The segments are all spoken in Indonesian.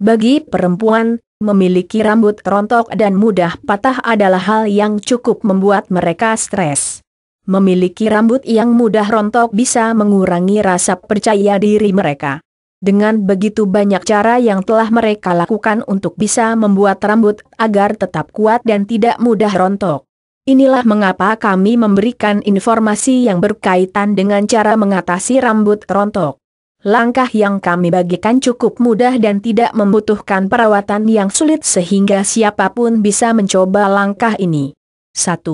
Bagi perempuan, memiliki rambut rontok dan mudah patah adalah hal yang cukup membuat mereka stres. Memiliki rambut yang mudah rontok bisa mengurangi rasa percaya diri mereka. Dengan begitu banyak cara yang telah mereka lakukan untuk bisa membuat rambut agar tetap kuat dan tidak mudah rontok. Inilah mengapa kami memberikan informasi yang berkaitan dengan cara mengatasi rambut rontok. Langkah yang kami bagikan cukup mudah dan tidak membutuhkan perawatan yang sulit sehingga siapapun bisa mencoba langkah ini. 1.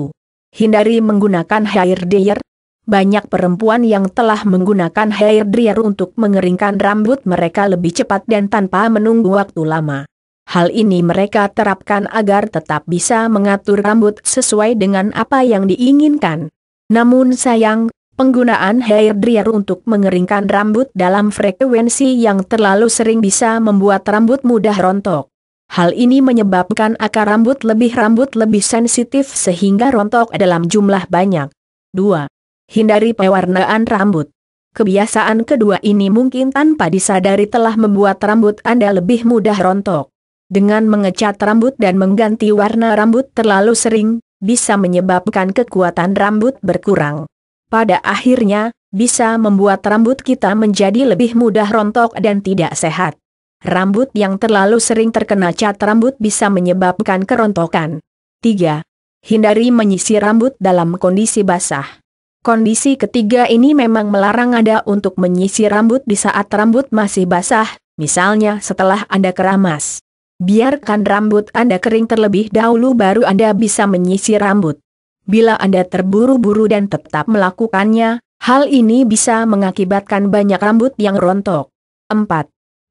Hindari menggunakan hair dryer. Banyak perempuan yang telah menggunakan hair dryer untuk mengeringkan rambut mereka lebih cepat dan tanpa menunggu waktu lama. Hal ini mereka terapkan agar tetap bisa mengatur rambut sesuai dengan apa yang diinginkan. Namun sayang, Penggunaan hair dryer untuk mengeringkan rambut dalam frekuensi yang terlalu sering bisa membuat rambut mudah rontok. Hal ini menyebabkan akar rambut lebih rambut lebih sensitif sehingga rontok dalam jumlah banyak. 2. Hindari pewarnaan rambut. Kebiasaan kedua ini mungkin tanpa disadari telah membuat rambut Anda lebih mudah rontok. Dengan mengecat rambut dan mengganti warna rambut terlalu sering, bisa menyebabkan kekuatan rambut berkurang pada akhirnya, bisa membuat rambut kita menjadi lebih mudah rontok dan tidak sehat. Rambut yang terlalu sering terkena cat rambut bisa menyebabkan kerontokan. 3. Hindari menyisir rambut dalam kondisi basah. Kondisi ketiga ini memang melarang Anda untuk menyisir rambut di saat rambut masih basah, misalnya setelah Anda keramas. Biarkan rambut Anda kering terlebih dahulu baru Anda bisa menyisir rambut. Bila Anda terburu-buru dan tetap melakukannya, hal ini bisa mengakibatkan banyak rambut yang rontok. 4.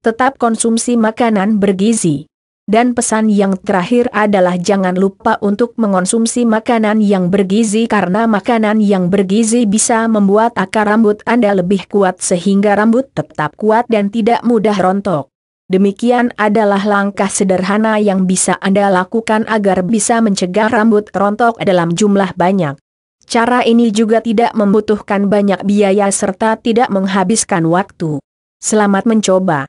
Tetap konsumsi makanan bergizi. Dan pesan yang terakhir adalah jangan lupa untuk mengonsumsi makanan yang bergizi karena makanan yang bergizi bisa membuat akar rambut Anda lebih kuat sehingga rambut tetap kuat dan tidak mudah rontok. Demikian adalah langkah sederhana yang bisa Anda lakukan agar bisa mencegah rambut rontok dalam jumlah banyak. Cara ini juga tidak membutuhkan banyak biaya serta tidak menghabiskan waktu. Selamat mencoba.